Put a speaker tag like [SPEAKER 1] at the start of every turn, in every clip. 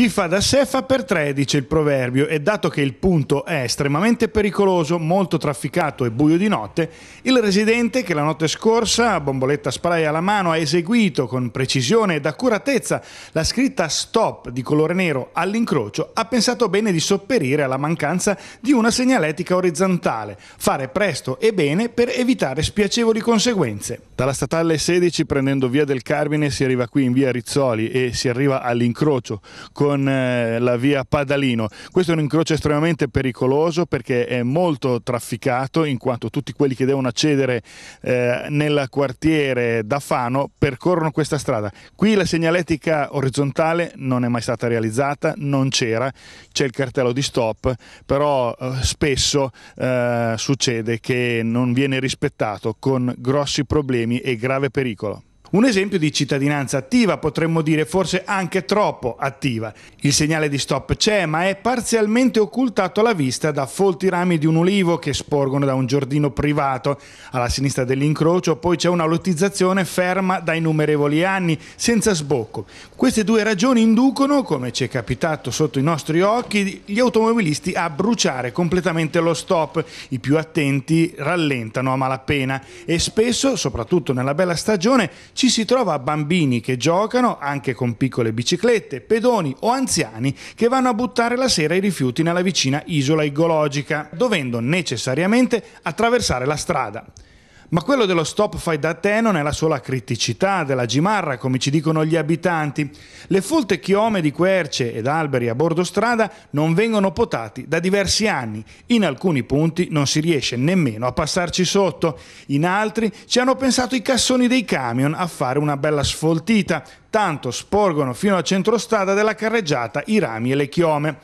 [SPEAKER 1] Chi fa da sé fa per tre, dice il proverbio, e dato che il punto è estremamente pericoloso, molto trafficato e buio di notte, il residente che la notte scorsa, bomboletta spray alla mano, ha eseguito con precisione ed accuratezza la scritta stop di colore nero all'incrocio, ha pensato bene di sopperire alla mancanza di una segnaletica orizzontale, fare presto e bene per evitare spiacevoli conseguenze. Dalla statale 16 prendendo via del Carmine si arriva qui in via Rizzoli e si arriva all'incrocio con con eh, la via Padalino. Questo è un incrocio estremamente pericoloso perché è molto trafficato in quanto tutti quelli che devono accedere eh, nel quartiere da Fano percorrono questa strada. Qui la segnaletica orizzontale non è mai stata realizzata, non c'era, c'è il cartello di stop, però eh, spesso eh, succede che non viene rispettato con grossi problemi e grave pericolo. Un esempio di cittadinanza attiva, potremmo dire forse anche troppo attiva. Il segnale di stop c'è, ma è parzialmente occultato alla vista da folti rami di un ulivo che sporgono da un giardino privato. Alla sinistra dell'incrocio poi c'è una lottizzazione ferma da innumerevoli anni, senza sbocco. Queste due ragioni inducono, come ci è capitato sotto i nostri occhi, gli automobilisti a bruciare completamente lo stop. I più attenti rallentano a malapena e spesso, soprattutto nella bella stagione, ci si trova bambini che giocano anche con piccole biciclette, pedoni o anziani che vanno a buttare la sera i rifiuti nella vicina isola ecologica, dovendo necessariamente attraversare la strada. Ma quello dello stop fai da te non è la sola criticità della Gimarra, come ci dicono gli abitanti. Le folte chiome di querce ed alberi a bordo strada non vengono potati da diversi anni. In alcuni punti non si riesce nemmeno a passarci sotto. In altri ci hanno pensato i cassoni dei camion a fare una bella sfoltita, tanto sporgono fino a centrostrada della carreggiata i rami e le chiome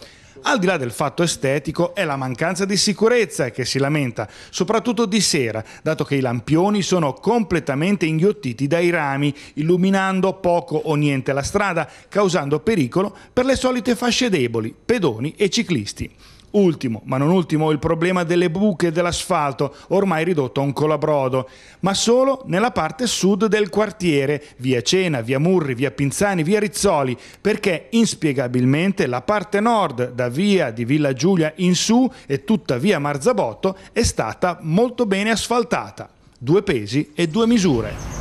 [SPEAKER 1] al di là del fatto estetico, è la mancanza di sicurezza che si lamenta, soprattutto di sera, dato che i lampioni sono completamente inghiottiti dai rami, illuminando poco o niente la strada, causando pericolo per le solite fasce deboli, pedoni e ciclisti. Ultimo, ma non ultimo, il problema delle buche dell'asfalto, ormai ridotto a un colabrodo, ma solo nella parte sud del quartiere, via Cena, via Murri, via Pinzani, via Rizzoli, perché inspiegabilmente la parte nord, da via di Villa Giulia in su e tutta via Marzabotto, è stata molto bene asfaltata. Due pesi e due misure.